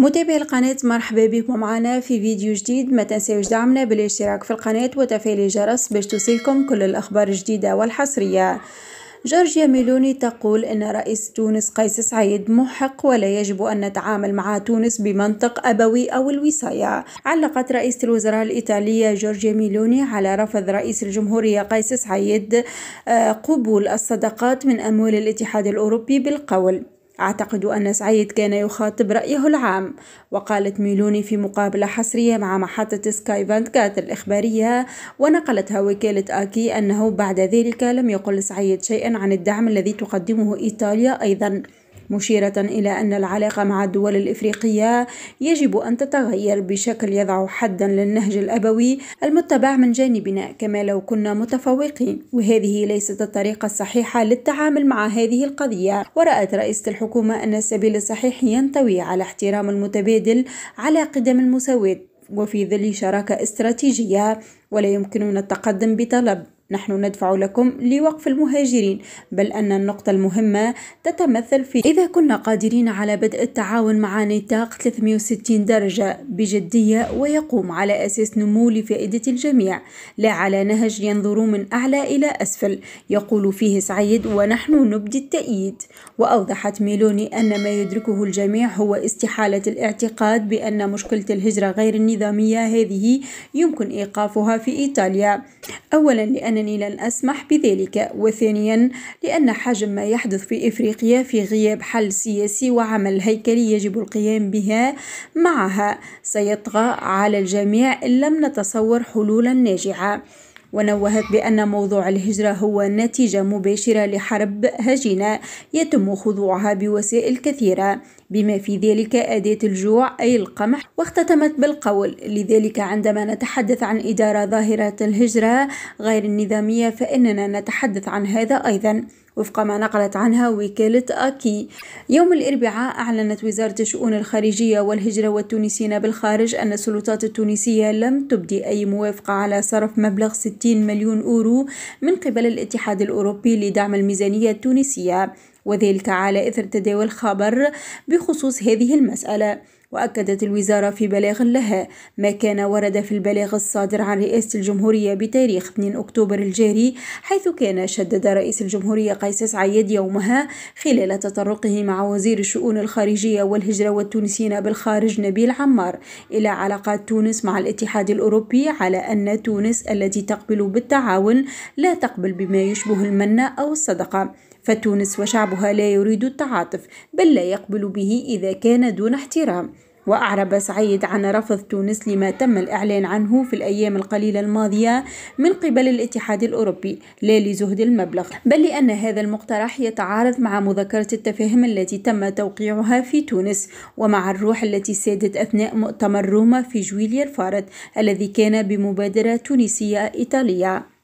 متابعي القناة مرحبا بكم معنا في فيديو جديد ما تنسيوش دعمنا بالاشتراك في القناة وتفعيل الجرس باش توصلكم كل الأخبار الجديدة والحصرية جورجيا ميلوني تقول أن رئيس تونس قيس سعيد محق ولا يجب أن نتعامل مع تونس بمنطق أبوي أو الوصاية علقت رئيسة الوزراء الإيطالية جورجيا ميلوني على رفض رئيس الجمهورية قيس سعيد آه، قبول الصدقات من أموال الاتحاد الأوروبي بالقول أعتقد أن سعيد كان يخاطب رأيه العام وقالت ميلوني في مقابلة حصرية مع محطة سكاي فانكات كات الإخبارية ونقلتها وكالة آكي أنه بعد ذلك لم يقل سعيد شيئا عن الدعم الذي تقدمه إيطاليا أيضا مشيرة إلى أن العلاقة مع الدول الإفريقية يجب أن تتغير بشكل يضع حدا للنهج الأبوي المتبع من جانبنا كما لو كنا متفوقين وهذه ليست الطريقة الصحيحة للتعامل مع هذه القضية ورأت رئيسة الحكومة أن السبيل الصحيح ينطوي على احترام المتبادل على قدم المساواة وفي ظل شراكة استراتيجية ولا يمكننا التقدم بطلب نحن ندفع لكم لوقف المهاجرين بل أن النقطة المهمة تتمثل في إذا كنا قادرين على بدء التعاون مع نطاق 360 درجة بجدية ويقوم على أساس نمو لفائدة الجميع لا على نهج ينظر من أعلى إلى أسفل يقول فيه سعيد ونحن نبدي التأييد وأوضحت ميلوني أن ما يدركه الجميع هو استحالة الاعتقاد بأن مشكلة الهجرة غير النظامية هذه يمكن إيقافها في إيطاليا أولا لأن أنني لن أسمح بذلك وثانيا لأن حجم ما يحدث في إفريقيا في غياب حل سياسي وعمل هيكلي يجب القيام بها معها سيطغى على الجميع إن لم نتصور حلولا ناجعة ونوهت بأن موضوع الهجرة هو نتيجة مباشرة لحرب هجينة يتم خضوعها بوسائل كثيرة بما في ذلك أداة الجوع أي القمح واختتمت بالقول لذلك عندما نتحدث عن إدارة ظاهرة الهجرة غير النظامية فإننا نتحدث عن هذا أيضا وفق ما نقلت عنها وكالة أكي يوم الأربعاء أعلنت وزارة الشؤون الخارجية والهجرة والتونسيين بالخارج أن السلطات التونسية لم تبدي أي موافقة على صرف مبلغ 60 مليون أورو من قبل الاتحاد الأوروبي لدعم الميزانية التونسية وذلك على إثر تداول خبر بخصوص هذه المسألة وأكدت الوزارة في بلاغ لها ما كان ورد في البلاغ الصادر عن رئاسة الجمهورية بتاريخ 2 أكتوبر الجاري حيث كان شدد رئيس الجمهورية قيس سعيد يومها خلال تطرقه مع وزير الشؤون الخارجية والهجرة والتونسيين بالخارج نبيل عمار إلى علاقات تونس مع الاتحاد الأوروبي على أن تونس التي تقبل بالتعاون لا تقبل بما يشبه المنة أو الصدقة فتونس وشعبها لا يريد التعاطف بل لا يقبل به إذا كان دون احترام وأعرب سعيد عن رفض تونس لما تم الإعلان عنه في الأيام القليلة الماضية من قبل الاتحاد الأوروبي لا لزهد المبلغ بل لأن هذا المقترح يتعارض مع مذكرة التفاهم التي تم توقيعها في تونس ومع الروح التي سادت أثناء مؤتمر روما في جويليا الفارط الذي كان بمبادرة تونسية إيطالية